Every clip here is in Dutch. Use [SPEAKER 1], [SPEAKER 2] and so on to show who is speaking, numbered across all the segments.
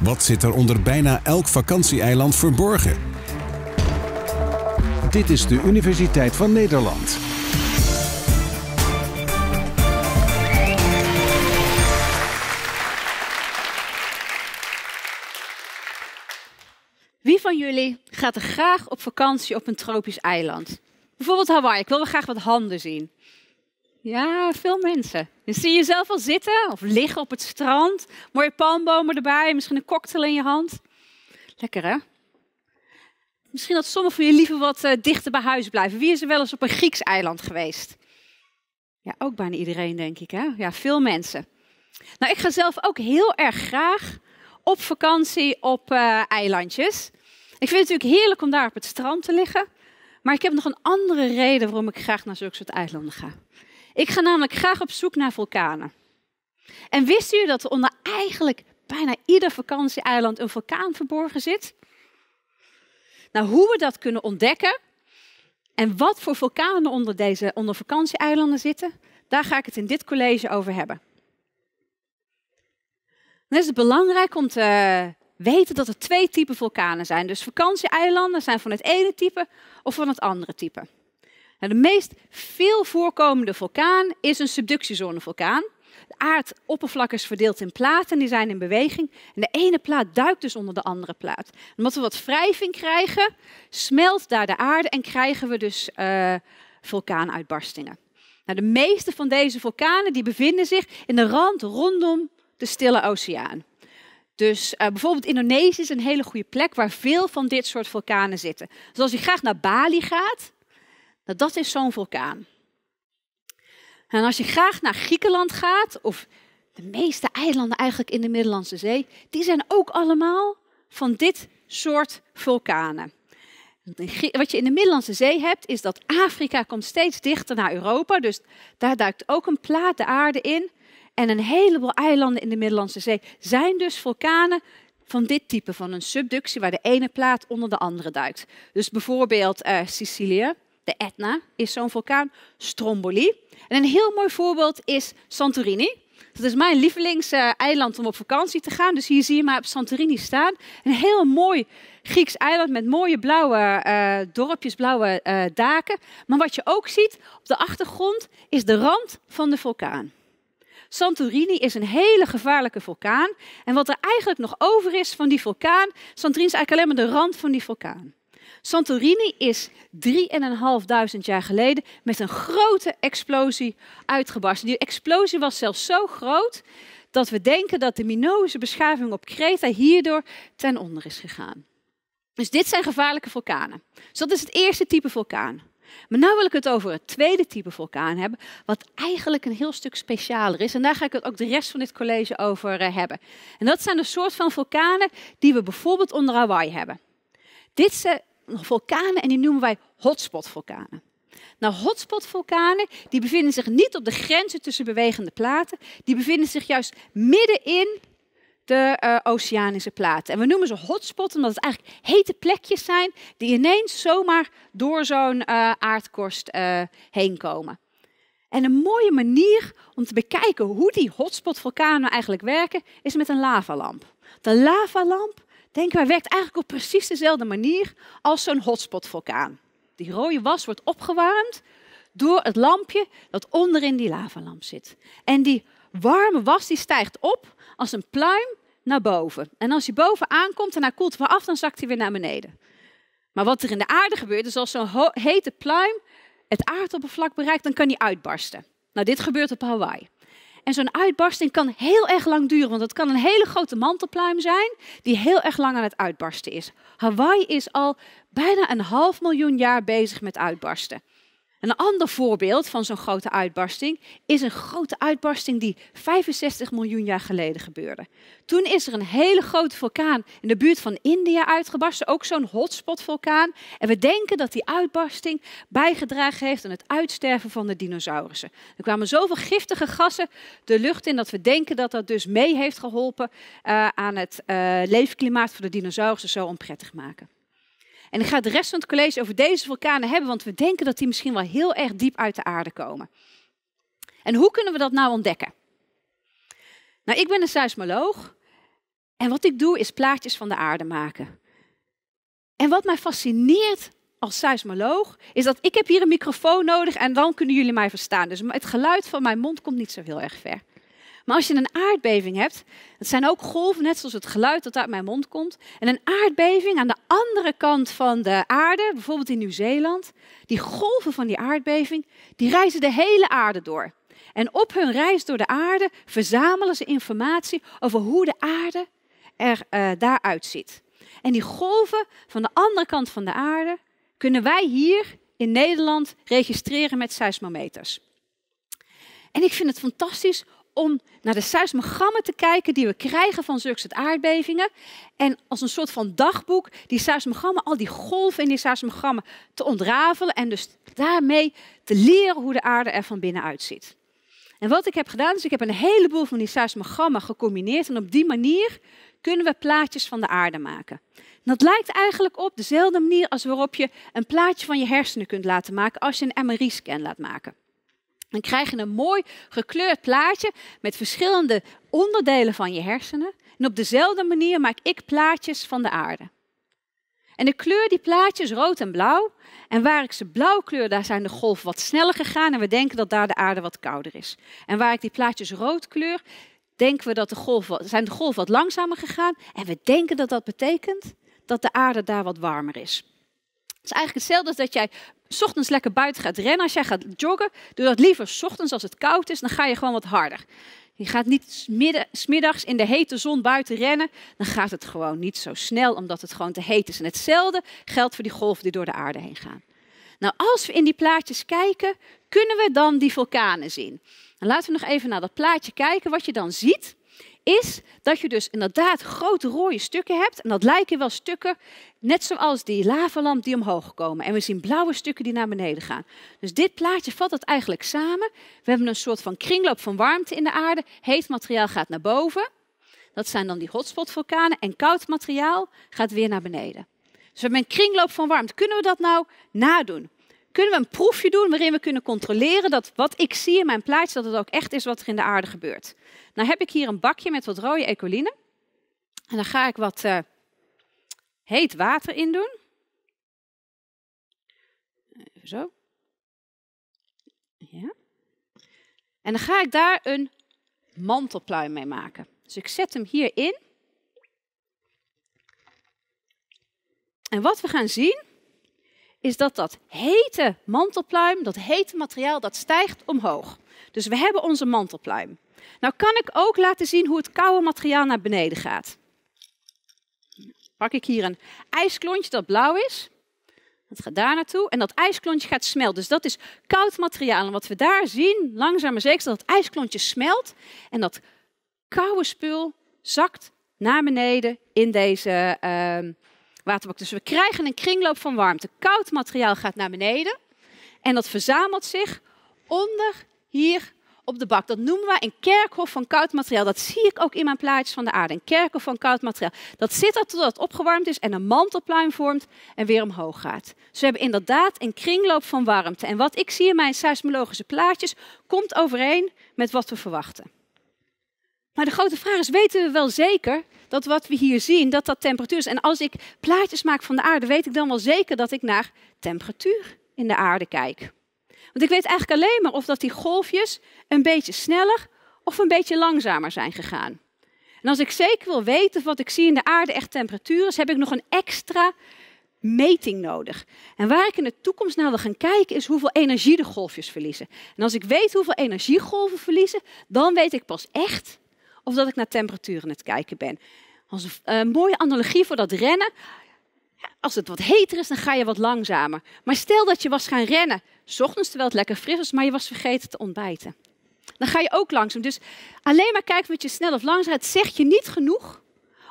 [SPEAKER 1] Wat zit er onder bijna elk vakantieeiland verborgen? Dit is de Universiteit van Nederland. Wie van jullie gaat er graag op vakantie op een tropisch eiland? Bijvoorbeeld Hawaii. Ik wil wel graag wat handen zien. Ja, veel mensen. Je zie je jezelf al zitten of liggen op het strand. Mooie palmbomen erbij, misschien een cocktail in je hand. Lekker hè? Misschien dat sommigen van jullie liever wat eh, dichter bij huis blijven. Wie is er wel eens op een Grieks eiland geweest? Ja, ook bijna iedereen denk ik hè? Ja, veel mensen. Nou, ik ga zelf ook heel erg graag op vakantie op eh, eilandjes. Ik vind het natuurlijk heerlijk om daar op het strand te liggen. Maar ik heb nog een andere reden waarom ik graag naar zulke soort eilanden ga. Ik ga namelijk graag op zoek naar vulkanen. En wist u dat er onder eigenlijk bijna ieder vakantieeiland een vulkaan verborgen zit? Nou, hoe we dat kunnen ontdekken en wat voor vulkanen onder, deze, onder vakantieeilanden zitten, daar ga ik het in dit college over hebben. Dan is het belangrijk om te eh, weten dat er twee typen vulkanen zijn. Dus vakantieeilanden zijn van het ene type of van het andere type. Nou, de meest veel voorkomende vulkaan is een subductiezone-vulkaan. De aardoppervlak is verdeeld in platen, die zijn in beweging. En de ene plaat duikt dus onder de andere plaat. En omdat we wat wrijving krijgen, smelt daar de aarde en krijgen we dus eh, vulkaanuitbarstingen. Nou, de meeste van deze vulkanen die bevinden zich in de rand rondom de Stille Oceaan. Dus eh, bijvoorbeeld Indonesië is een hele goede plek waar veel van dit soort vulkanen zitten. Dus als je graag naar Bali gaat, nou, dat is zo'n vulkaan. En als je graag naar Griekenland gaat, of de meeste eilanden eigenlijk in de Middellandse Zee, die zijn ook allemaal van dit soort vulkanen. Wat je in de Middellandse Zee hebt, is dat Afrika komt steeds dichter naar Europa. Dus daar duikt ook een plaat de aarde in. En een heleboel eilanden in de Middellandse Zee zijn dus vulkanen van dit type, van een subductie waar de ene plaat onder de andere duikt. Dus bijvoorbeeld eh, Sicilië de Etna, is zo'n vulkaan Stromboli. En een heel mooi voorbeeld is Santorini. Dat is mijn lievelingseiland om op vakantie te gaan. Dus hier zie je maar op Santorini staan. Een heel mooi Grieks eiland met mooie blauwe eh, dorpjes, blauwe eh, daken. Maar wat je ook ziet op de achtergrond is de rand van de vulkaan. Santorini is een hele gevaarlijke vulkaan. En wat er eigenlijk nog over is van die vulkaan, Santorini is eigenlijk alleen maar de rand van die vulkaan. Santorini is 3.500 jaar geleden met een grote explosie uitgebarsten. Die explosie was zelfs zo groot dat we denken dat de minoïse beschaving op Kreta hierdoor ten onder is gegaan. Dus dit zijn gevaarlijke vulkanen. Dus dat is het eerste type vulkaan. Maar nu wil ik het over het tweede type vulkaan hebben, wat eigenlijk een heel stuk specialer is. En daar ga ik het ook de rest van dit college over eh, hebben. En dat zijn de soort van vulkanen die we bijvoorbeeld onder Hawaii hebben. Dit vulkanen en die noemen wij hotspot-vulkanen. Nou, hotspot-vulkanen die bevinden zich niet op de grenzen tussen bewegende platen, die bevinden zich juist midden in de eh, oceanische platen. En we noemen ze hotspot omdat het eigenlijk hete plekjes zijn die ineens zomaar door zo'n eh, aardkorst uh, heen komen. En een mooie manier om te bekijken hoe die hotspot vulkanen nou eigenlijk werken, is met een lavalamp. De lavalamp Denken, maar, werkt eigenlijk op precies dezelfde manier als zo'n vulkaan. Die rode was wordt opgewarmd door het lampje dat onderin die lavalamp zit. En die warme was die stijgt op als een pluim naar boven. En als hij boven aankomt en hij koelt weer af, dan zakt hij weer naar beneden. Maar wat er in de aarde gebeurt, is als zo'n hete pluim het aardoppervlak bereikt, dan kan hij uitbarsten. Nou, dit gebeurt op Hawaii. En zo'n uitbarsting kan heel erg lang duren, want het kan een hele grote mantelpluim zijn die heel erg lang aan het uitbarsten is. Hawaii is al bijna een half miljoen jaar bezig met uitbarsten. Een ander voorbeeld van zo'n grote uitbarsting is een grote uitbarsting die 65 miljoen jaar geleden gebeurde. Toen is er een hele grote vulkaan in de buurt van India uitgebarsten, ook zo'n hotspot vulkaan, En we denken dat die uitbarsting bijgedragen heeft aan het uitsterven van de dinosaurussen. Er kwamen zoveel giftige gassen de lucht in dat we denken dat dat dus mee heeft geholpen eh, aan het eh, leefklimaat voor de dinosaurussen zo onprettig maken. En ik ga de rest van het college over deze vulkanen hebben, want we denken dat die misschien wel heel erg diep uit de aarde komen. En hoe kunnen we dat nou ontdekken? Nou, ik ben een seismoloog en wat ik doe is plaatjes van de aarde maken. En wat mij fascineert als seismoloog is dat ik heb hier een microfoon nodig en dan kunnen jullie mij verstaan. Dus het geluid van mijn mond komt niet zo heel erg ver. Maar als je een aardbeving hebt, het zijn ook golven, net zoals het geluid dat uit mijn mond komt. En een aardbeving aan de andere kant van de aarde, bijvoorbeeld in Nieuw-Zeeland, die golven van die aardbeving, die reizen de hele aarde door. En op hun reis door de aarde verzamelen ze informatie over hoe de aarde er eh, daaruit ziet. En die golven van de andere kant van de aarde kunnen wij hier in Nederland registreren met seismometers. En ik vind het fantastisch om naar de seismogrammen te kijken die we krijgen van zulke soort aardbevingen. En als een soort van dagboek die seismogrammen, al die golven in die seismogrammen te ontrafelen. En dus daarmee te leren hoe de aarde er van binnen uitziet. En wat ik heb gedaan is, ik heb een heleboel van die seismogrammen gecombineerd. En op die manier kunnen we plaatjes van de aarde maken. En dat lijkt eigenlijk op dezelfde manier als waarop je een plaatje van je hersenen kunt laten maken als je een MRI-scan laat maken. Dan krijg je een mooi gekleurd plaatje met verschillende onderdelen van je hersenen. En op dezelfde manier maak ik plaatjes van de aarde. En ik kleur die plaatjes rood en blauw. En waar ik ze blauw kleur, daar zijn de golven wat sneller gegaan. En we denken dat daar de aarde wat kouder is. En waar ik die plaatjes rood kleur, denken we dat de golven, zijn de golven wat langzamer gegaan. En we denken dat dat betekent dat de aarde daar wat warmer is. Het is eigenlijk hetzelfde als dat jij ochtends lekker buiten gaat rennen. Als jij gaat joggen, doe dat liever ochtends als het koud is. Dan ga je gewoon wat harder. Je gaat niet smiddags in de hete zon buiten rennen. Dan gaat het gewoon niet zo snel, omdat het gewoon te heet is. En hetzelfde geldt voor die golven die door de aarde heen gaan. Nou, als we in die plaatjes kijken, kunnen we dan die vulkanen zien. En nou, laten we nog even naar dat plaatje kijken. Wat je dan ziet, is dat je dus inderdaad grote rode stukken hebt. En dat lijken wel stukken, net zoals die lavalamp die omhoog komen. En we zien blauwe stukken die naar beneden gaan. Dus dit plaatje vat het eigenlijk samen. We hebben een soort van kringloop van warmte in de aarde. Heet materiaal gaat naar boven. Dat zijn dan die hotspotvulkanen. En koud materiaal gaat weer naar beneden. Dus we hebben een kringloop van warmte. Kunnen we dat nou nadoen? kunnen we een proefje doen waarin we kunnen controleren dat wat ik zie in mijn plaatje, dat het ook echt is wat er in de aarde gebeurt. Nou heb ik hier een bakje met wat rode ecoline. En dan ga ik wat eh, heet water in doen. Even zo. Ja. En dan ga ik daar een mantelpluim mee maken. Dus ik zet hem hierin. En wat we gaan zien, is dat dat hete mantelpluim, dat hete materiaal, dat stijgt omhoog. Dus we hebben onze mantelpluim. Nou kan ik ook laten zien hoe het koude materiaal naar beneden gaat. Pak ik hier een ijsklontje dat blauw is. dat gaat daar naartoe en dat ijsklontje gaat smelten. Dus dat is koud materiaal. En wat we daar zien, langzaam maar zeker, dat het ijsklontje smelt. En dat koude spul zakt naar beneden in deze ehm, waterbak. Dus we krijgen een kringloop van warmte. Koud materiaal gaat naar beneden en dat verzamelt zich onder hier op de bak. Dat noemen we een kerkhof van koud materiaal. Dat zie ik ook in mijn plaatjes van de aarde. Een kerkhof van koud materiaal. Dat zit er totdat het opgewarmd is en een mantelpluim vormt en weer omhoog gaat. Dus we hebben inderdaad een kringloop van warmte. En wat ik zie in mijn seismologische plaatjes komt overeen met wat we verwachten. Maar de grote vraag is, weten we wel zeker dat wat we hier zien, dat dat temperatuur is. En als ik plaatjes maak van de aarde, weet ik dan wel zeker dat ik naar temperatuur in de aarde kijk. Want ik weet eigenlijk alleen maar of dat die golfjes een beetje sneller of een beetje langzamer zijn gegaan. En als ik zeker wil weten of wat ik zie in de aarde echt temperatuur is, heb ik nog een extra meting nodig. En waar ik in de toekomst naar wil gaan kijken is hoeveel energie de golfjes verliezen. En als ik weet hoeveel energiegolven verliezen, dan weet ik pas echt of dat ik naar temperatuur aan het kijken ben. Als een eh, mooie analogie voor dat rennen. Als het wat heter is, dan ga je wat langzamer. Maar stel dat je was gaan rennen, s ochtends terwijl het lekker fris was, maar je was vergeten te ontbijten. Dan ga je ook langzaam. Dus alleen maar kijken wat je snel of langzaam Het zegt je niet genoeg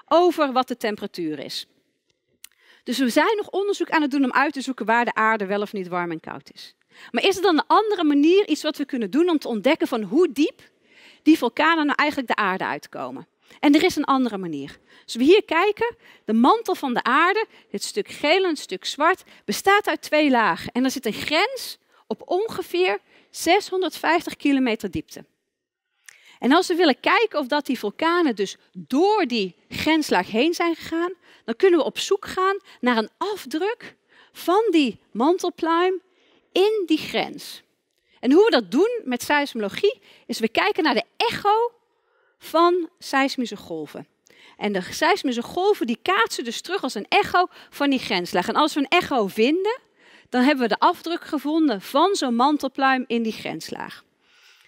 [SPEAKER 1] over wat de temperatuur is. Dus we zijn nog onderzoek aan het doen om uit te zoeken waar de aarde wel of niet warm en koud is. Maar is er dan een andere manier, iets wat we kunnen doen om te ontdekken van hoe diep die vulkanen nou eigenlijk de aarde uitkomen? En er is een andere manier. Als we hier kijken, de mantel van de aarde, dit stuk geel en het stuk zwart, bestaat uit twee lagen. En er zit een grens op ongeveer 650 kilometer diepte. En als we willen kijken of dat die vulkanen dus door die grenslaag heen zijn gegaan, dan kunnen we op zoek gaan naar een afdruk van die mantelpluim in die grens. En hoe we dat doen met seismologie is we kijken naar de echo van seismische golven. En de seismische golven die kaatsen dus terug als een echo van die grenslaag. En als we een echo vinden, dan hebben we de afdruk gevonden van zo'n mantelpluim in die grenslaag.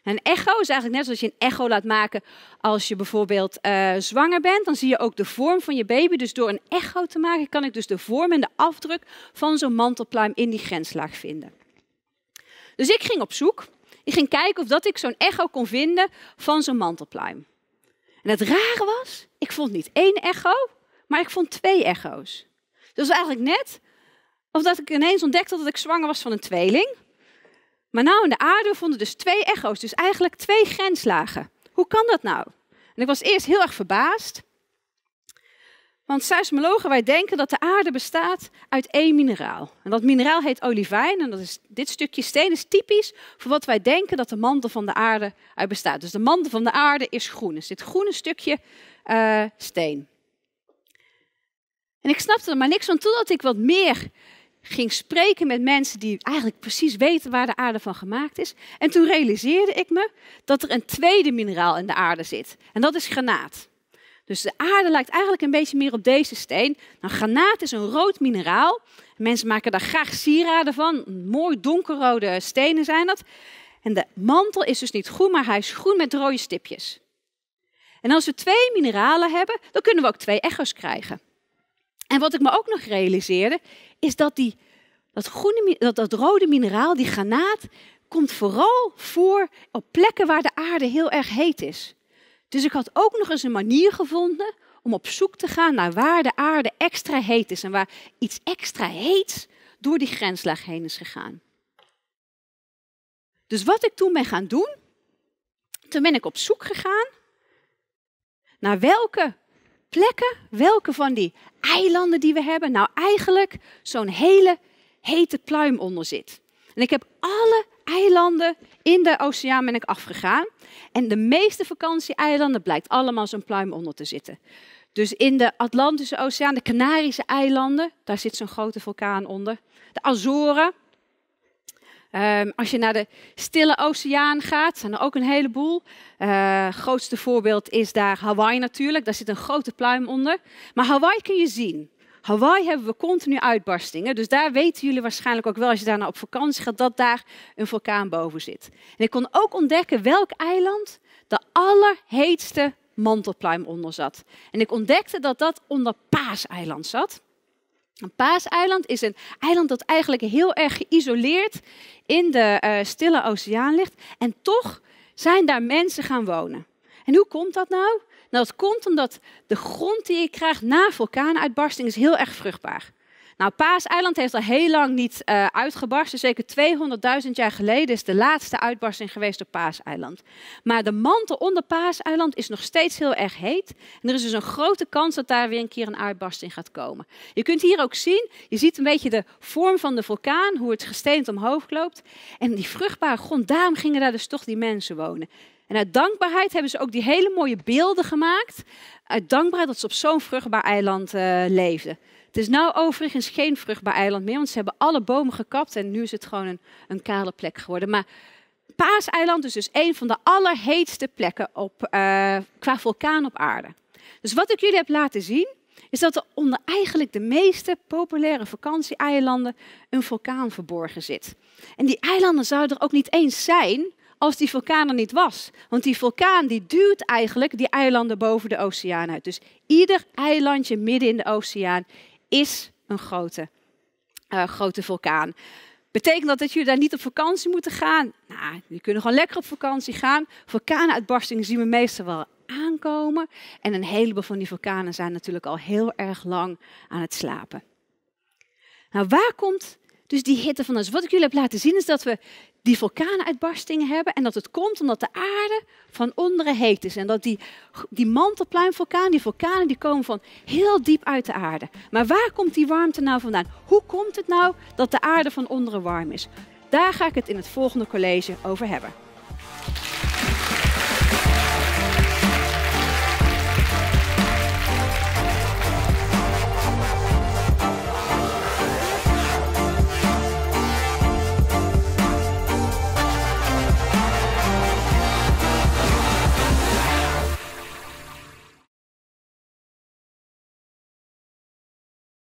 [SPEAKER 1] Een echo is eigenlijk net zoals je een echo laat maken als je bijvoorbeeld eh, zwanger bent. Dan zie je ook de vorm van je baby. Dus door een echo te maken kan ik dus de vorm en de afdruk van zo'n mantelpluim in die grenslaag vinden. Dus ik ging op zoek. Ik ging kijken of dat ik zo'n echo kon vinden van zo'n mantelpluim. En het rare was, ik vond niet één echo, maar ik vond twee echo's. Dus eigenlijk net of dat ik ineens ontdekte dat ik zwanger was van een tweeling. Maar nou in de aarde vonden dus twee echo's, dus eigenlijk twee grenslagen. Hoe kan dat nou? En ik was eerst heel erg verbaasd. Want seismologen, wij denken dat de aarde bestaat uit één mineraal. En dat mineraal heet olivijn. En dat is, dit stukje steen is typisch voor wat wij denken dat de mantel van de aarde uit bestaat. Dus de mantel van de aarde is groen. Dus dit groene stukje eh, steen. En ik snapte er maar niks van totdat ik wat meer ging spreken met mensen die eigenlijk precies weten waar de aarde van gemaakt is. En toen realiseerde ik me dat er een tweede mineraal in de aarde zit. En dat is granaat. Dus de aarde lijkt eigenlijk een beetje meer op deze steen. Nou, granaat is een rood mineraal. Mensen maken daar graag sieraden van. Mooi donkerrode stenen zijn dat. En de mantel is dus niet groen, maar hij is groen met rode stipjes. En als we twee mineralen hebben, dan kunnen we ook twee echo's krijgen. En wat ik me ook nog realiseerde, is dat die, dat, groene, dat, dat rode mineraal, die granaat, komt vooral voor op plekken waar de aarde heel erg heet is. Dus ik had ook nog eens een manier gevonden om op zoek te gaan naar waar de aarde extra heet is en waar iets extra heet door die grenslaag heen is gegaan. Dus wat ik toen ben gaan doen, toen ben ik op zoek gegaan naar welke plekken, welke van die eilanden die we hebben, nou eigenlijk zo'n hele hete pluim onder zit. En ik heb alle eilanden in de oceaan ben ik afgegaan. En de meeste vakantieeilanden blijkt allemaal zo'n pluim onder te zitten. Dus in de Atlantische Oceaan, de Canarische eilanden, daar zit zo'n grote vulkaan onder. De Azoren. Ehm, als je naar de Stille Oceaan gaat, zijn er ook een heleboel. Uh, grootste voorbeeld is daar Hawaii natuurlijk. Daar zit een grote pluim onder. Maar Hawaii kun je zien. Hawaii hebben we continu uitbarstingen. Dus daar weten jullie waarschijnlijk ook wel, als je daar daarna nou op vakantie gaat, dat daar een vulkaan boven zit. En ik kon ook ontdekken welk eiland de allerheetste mantelpluim onder zat. En ik ontdekte dat dat onder Paaseiland zat. Een paaseiland is een eiland dat eigenlijk heel erg geïsoleerd in de eh, stille oceaan ligt. En toch zijn daar mensen gaan wonen. En hoe komt dat nou? Nou, dat komt omdat de grond die je krijgt na vulkaanuitbarsting is heel erg vruchtbaar. Nou, Paaseiland heeft al heel lang niet uh, uitgebarsten. Zeker 200.000 jaar geleden is de laatste uitbarsting geweest op Paaseiland. Maar de mantel onder Paaseiland is nog steeds heel erg heet. En er is dus een grote kans dat daar weer een keer een uitbarsting gaat komen. Je kunt hier ook zien, je ziet een beetje de vorm van de vulkaan, hoe het gesteend omhoog loopt. En die vruchtbare grond, daarom gingen daar dus toch die mensen wonen. En uit dankbaarheid hebben ze ook die hele mooie beelden gemaakt. Uit dankbaarheid dat ze op zo'n vruchtbaar eiland eh, leefden. Het is nou overigens geen vruchtbaar eiland meer, want ze hebben alle bomen gekapt en nu is het gewoon een, een kale plek geworden. Maar Paaseiland is dus een van de allerheetste plekken op, eh, qua vulkaan op aarde. Dus wat ik jullie heb laten zien, is dat er onder eigenlijk de meeste populaire vakantieeilanden een vulkaan verborgen zit. En die eilanden zouden er ook niet eens zijn als die vulkaan er niet was. Want die vulkaan die duwt eigenlijk die eilanden boven de oceaan uit. Dus ieder eilandje midden in de oceaan is een grote, eh, grote vulkaan. Betekent dat dat jullie daar niet op vakantie moeten gaan? Nou, jullie kunnen gewoon lekker op vakantie gaan. Vulkaanuitbarstingen zien we meestal wel aankomen. En een heleboel van die vulkanen zijn natuurlijk al heel erg lang aan het slapen. Nou, waar komt dus die hitte van ons. Wat ik jullie heb laten zien is dat we die vulkaanuitbarstingen hebben. En dat het komt omdat de aarde van onderen heet is. En dat die, die mantelpluimvulkaan, die vulkanen, die komen van heel diep uit de aarde. Maar waar komt die warmte nou vandaan? Hoe komt het nou dat de aarde van onderen warm is? Daar ga ik het in het volgende college over hebben.